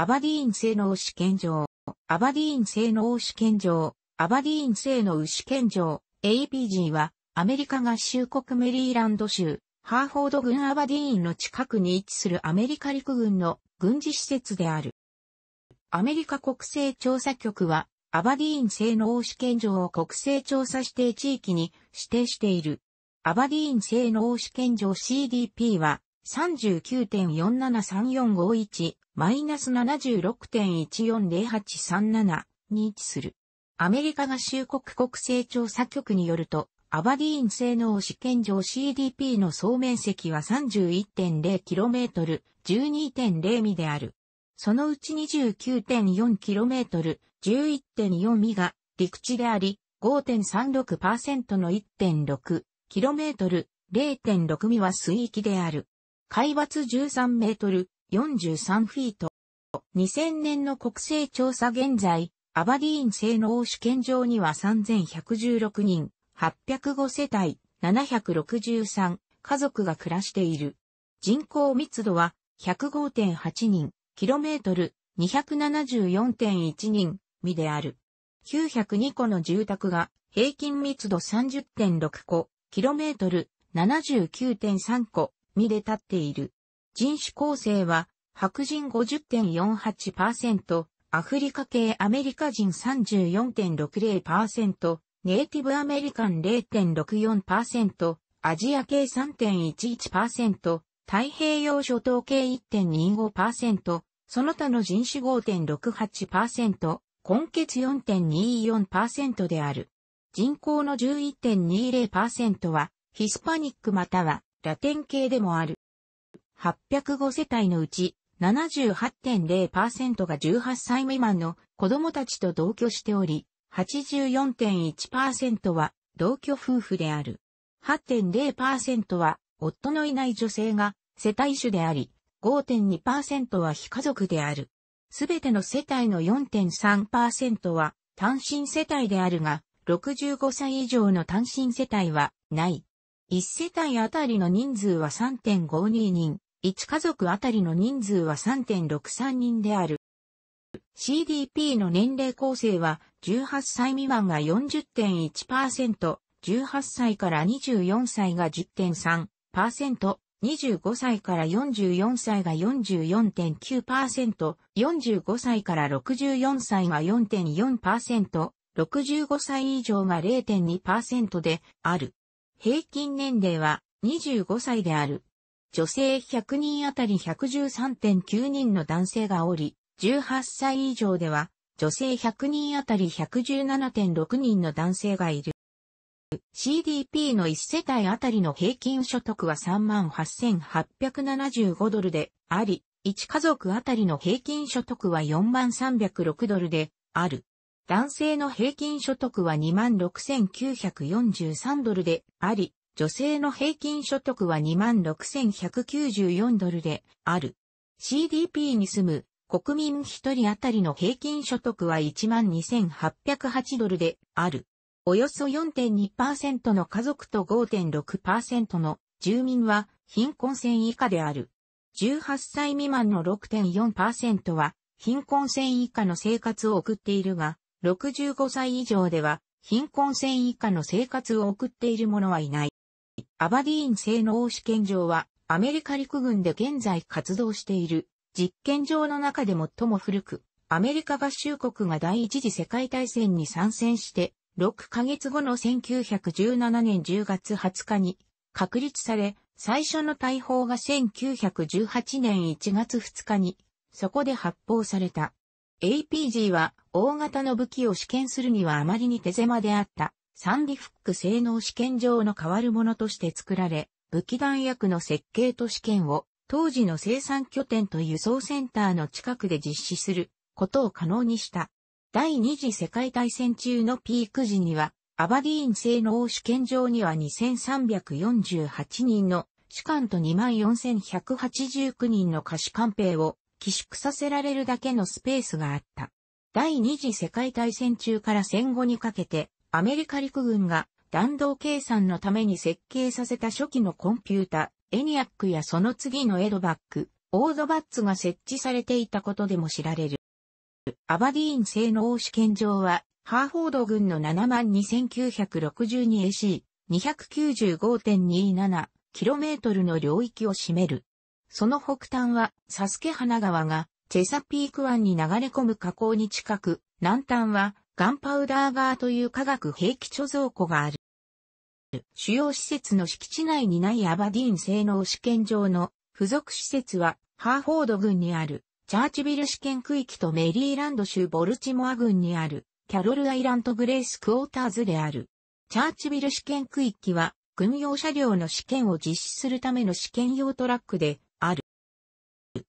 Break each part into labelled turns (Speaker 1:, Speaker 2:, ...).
Speaker 1: アバディーン製の牛県場、アバディーン製の牛県場、アバディーン製の牛県場、APG は、アメリカ合衆国メリーランド州、ハーフォード郡アバディーンの近くに位置するアメリカ陸軍の軍事施設である。アメリカ国勢調査局は、アバディーン製の牛県場を国勢調査指定地域に指定している。アバディーン製の牛県場 CDP は、39.473451マイナス76.140837に位置する。アメリカ合衆国国勢調査局によると、アバディーン性能試験場 CDP の総面積は 31.0km、12.0ミである。そのうち 29.4km、11.4ミが陸地であり、5.36%の 1.6km、0.6ミは水域である。海抜13メートル、43フィート。2000年の国勢調査現在、アバディーン製の欧主権上には3116人、805世帯、763家族が暮らしている。人口密度は105.8人、キロメートル274.1人、未である。902個の住宅が平均密度30.6個、キロメートル79.3個、未で立っている。人種構成は、白人50.48%、アフリカ系アメリカ人34.60%、ネイティブアメリカン0.64%、アジア系3.11%、太平洋諸島系1.25%、その他の人種5.68%、根血4.24%である。人口の11.20%は、ヒスパニックまたはラテン系でもある。805世帯のうち78.0%が18歳未満の子供たちと同居しており、84.1%は同居夫婦である。8.0%は夫のいない女性が世帯主であり、5.2%は非家族である。すべての世帯の4.3%は単身世帯であるが、65歳以上の単身世帯はない。1世帯あたりの人数は3.52人。1家族あたりの人数は3.63人である。CDP の年齢構成は18歳未満が40.1%、18歳から24歳が10.3%、25歳から44歳が44.9%、45歳から64歳が4.4%、65歳以上が0.2%である。平均年齢は25歳である。女性100人あたり113.9人の男性がおり、18歳以上では、女性100人あたり117.6人の男性がいる。CDP の1世帯あたりの平均所得は38,875ドルであり、1家族あたりの平均所得は4306ドルである。男性の平均所得は26,943ドルであり、女性の平均所得は26,194ドルである。CDP に住む国民1人当たりの平均所得は12,808ドルである。およそ4.2%の家族と5.6%の住民は貧困線以下である。18歳未満の6.4%は貧困線以下の生活を送っているが、65歳以上では貧困線以下の生活を送っている者はいない。アバディーン製の王試験場は、アメリカ陸軍で現在活動している、実験場の中で最も古く、アメリカ合衆国が第一次世界大戦に参戦して、6ヶ月後の1917年10月20日に、確立され、最初の大砲が1918年1月2日に、そこで発砲された。APG は大型の武器を試験するにはあまりに手狭であった。サンディフック性能試験場の変わるものとして作られ、武器弾薬の設計と試験を当時の生産拠点と輸送センターの近くで実施することを可能にした。第二次世界大戦中のピーク時には、アバディーン性能試験場には2348人の士官と24189人の可視官兵を寄宿させられるだけのスペースがあった。第二次世界大戦中から戦後にかけて、アメリカ陸軍が弾道計算のために設計させた初期のコンピュータ、エニアックやその次のエドバック、オードバッツが設置されていたことでも知られる。アバディーン製の王試験場は、ハーフォード軍の 72,962AC295.27km の領域を占める。その北端は、サスケ花川が、チェサピーク湾に流れ込む河口に近く、南端は、ガンパウダーガーという化学兵器貯蔵庫がある。主要施設の敷地内にないアバディーン性能試験場の付属施設は、ハーフォード郡にある、チャーチビル試験区域とメリーランド州ボルチモア郡にある、キャロルアイランドグレースクォーターズである。チャーチビル試験区域は、軍用車両の試験を実施するための試験用トラックである。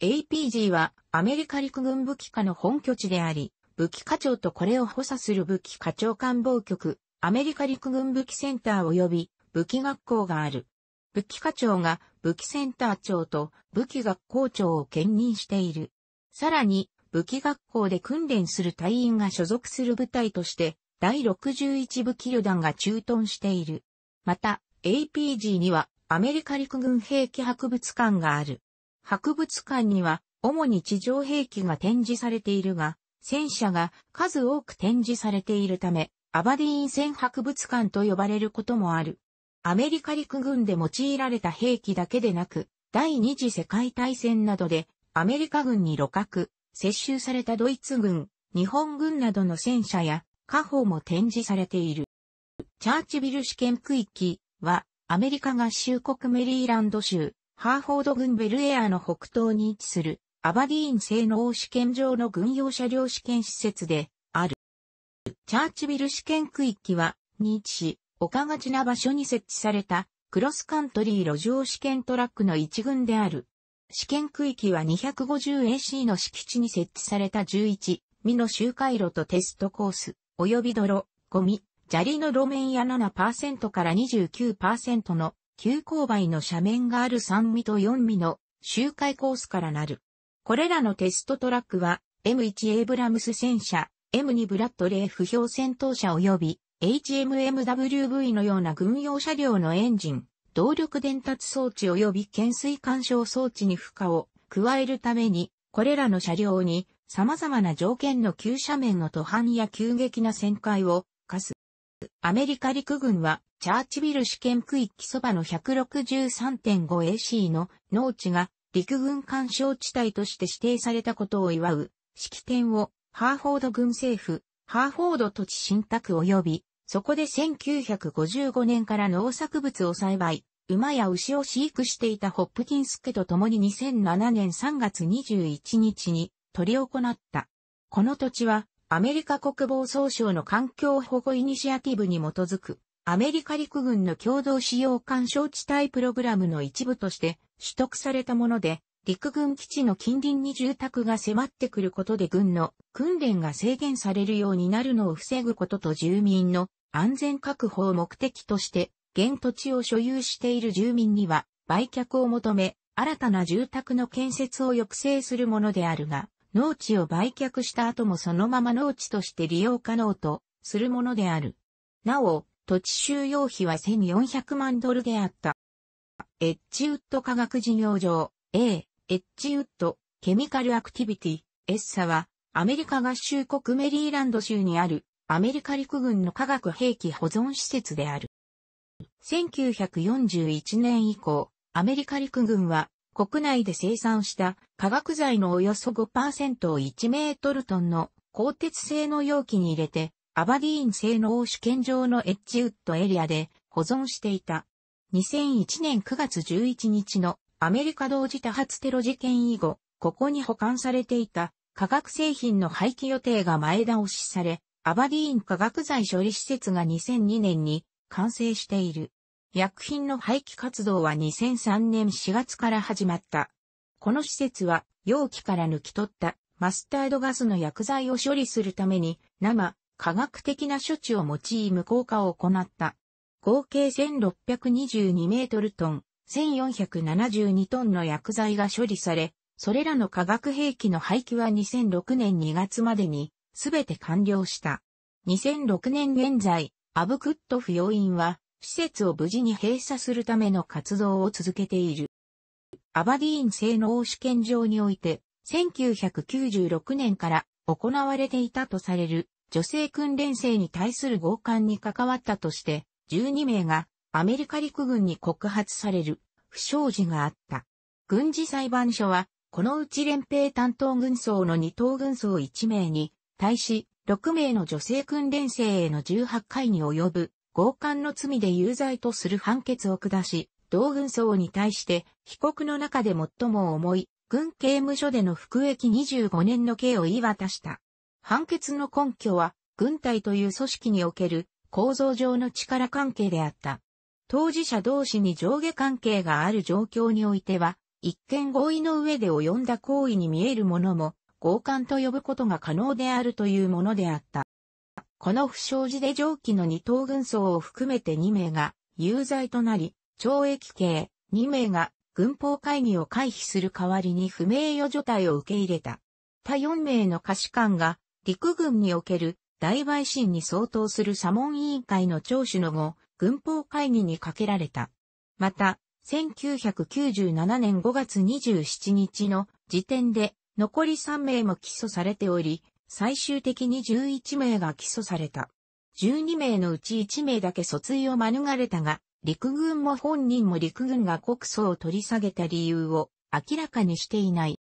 Speaker 1: APG はアメリカ陸軍武器科の本拠地であり、武器課長とこれを補佐する武器課長官房局、アメリカ陸軍武器センター及び武器学校がある。武器課長が武器センター長と武器学校長を兼任している。さらに、武器学校で訓練する隊員が所属する部隊として、第61武器旅団が駐屯している。また、APG にはアメリカ陸軍兵器博物館がある。博物館には主に地上兵器が展示されているが、戦車が数多く展示されているため、アバディーン戦博物館と呼ばれることもある。アメリカ陸軍で用いられた兵器だけでなく、第二次世界大戦などでアメリカ軍に露獲、接収されたドイツ軍、日本軍などの戦車や火砲も展示されている。チャーチビル試験区域はアメリカ合衆国メリーランド州、ハーフォード郡ベルエアの北東に位置するアバディーン性能試験場の軍用車両試験施設である。チャーチビル試験区域は、認知し、丘がちな場所に設置された、クロスカントリー路上試験トラックの一群である。試験区域は 250AC の敷地に設置された11、ミの周回路とテストコース、及び泥、ゴミ、砂利の路面や7%から29%の急勾配の斜面がある3ミと4ミの周回コースからなる。これらのテストトラックは、M1 エイブラムス戦車、M2 ブラッドレー不評戦闘車及び、HMMWV のような軍用車両のエンジン、動力伝達装置及び懸垂干渉装置に負荷を加えるために、これらの車両に様々な条件の急斜面の途半や急激な旋回を課す。アメリカ陸軍は、チャーチビル試験区域そばの 163.5AC の農地が陸軍干渉地帯として指定されたことを祝う式典をハーフォード軍政府、ハーフォード土地新宅及び、そこで1955年から農作物を栽培、馬や牛を飼育していたホップキンス家と共に2007年3月21日に取り行った。この土地はアメリカ国防総省の環境保護イニシアティブに基づくアメリカ陸軍の共同使用干渉地帯プログラムの一部として取得されたもので、陸軍基地の近隣に住宅が迫ってくることで軍の訓練が制限されるようになるのを防ぐことと住民の安全確保を目的として、現土地を所有している住民には売却を求め、新たな住宅の建設を抑制するものであるが、農地を売却した後もそのまま農地として利用可能とするものである。なお、土地収容費は1400万ドルであった。エッジウッド科学事業場、A、エッジウッド、ケミカルアクティビティ、エッサは、アメリカ合衆国メリーランド州にある、アメリカ陸軍の化学兵器保存施設である。1941年以降、アメリカ陸軍は、国内で生産した化学剤のおよそ5%を1メートルトンの鋼鉄製の容器に入れて、アバディーン製の試験場のエッジウッドエリアで保存していた。2001年9月11日のアメリカ同時多発テロ事件以後、ここに保管されていた化学製品の廃棄予定が前倒しされ、アバディーン化学剤処理施設が2002年に完成している。薬品の廃棄活動は2003年4月から始まった。この施設は容器から抜き取ったマスタードガスの薬剤を処理するために生、科学的な処置を用い無効化を行った。合計1622メートルトン、1472トンの薬剤が処理され、それらの化学兵器の廃棄は2006年2月までに、すべて完了した。2006年現在、アブクットフ要員は、施設を無事に閉鎖するための活動を続けている。アバディーン性能試験場において、1996年から行われていたとされる女性訓練生に対する強姦に関わったとして、12名がアメリカ陸軍に告発される不祥事があった。軍事裁判所は、このうち連兵担当軍曹の2等軍曹1名に、対し、6名の女性訓練生への18回に及ぶ、強姦の罪で有罪とする判決を下し、同軍曹に対して、被告の中で最も重い、軍刑務所での服役25年の刑を言い渡した。判決の根拠は、軍隊という組織における構造上の力関係であった。当事者同士に上下関係がある状況においては、一見合意の上で及んだ行為に見えるものも、合姦と呼ぶことが可能であるというものであった。この不祥事で上記の二等軍曹を含めて2名が有罪となり、懲役刑2名が軍法会議を回避する代わりに不名誉除隊を受け入れた。他4名の可視官が陸軍における大陪審に相当する左問委員会の聴取の後、軍法会議にかけられた。また、1997年5月27日の時点で残り3名も起訴されており、最終的に11名が起訴された。12名のうち1名だけ訴追を免れたが、陸軍も本人も陸軍が告訴を取り下げた理由を明らかにしていない。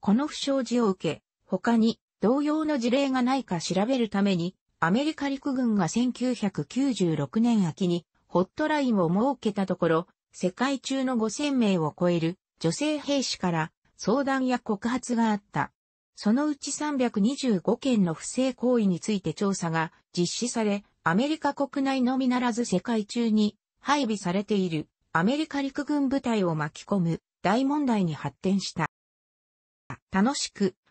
Speaker 1: この不祥事を受け、他に同様の事例がないか調べるために、アメリカ陸軍が1996年秋にホットラインを設けたところ、世界中の5000名を超える女性兵士から相談や告発があった。そのうち325件の不正行為について調査が実施され、アメリカ国内のみならず世界中に配備されているアメリカ陸軍部隊を巻き込む大問題に発展した。楽しく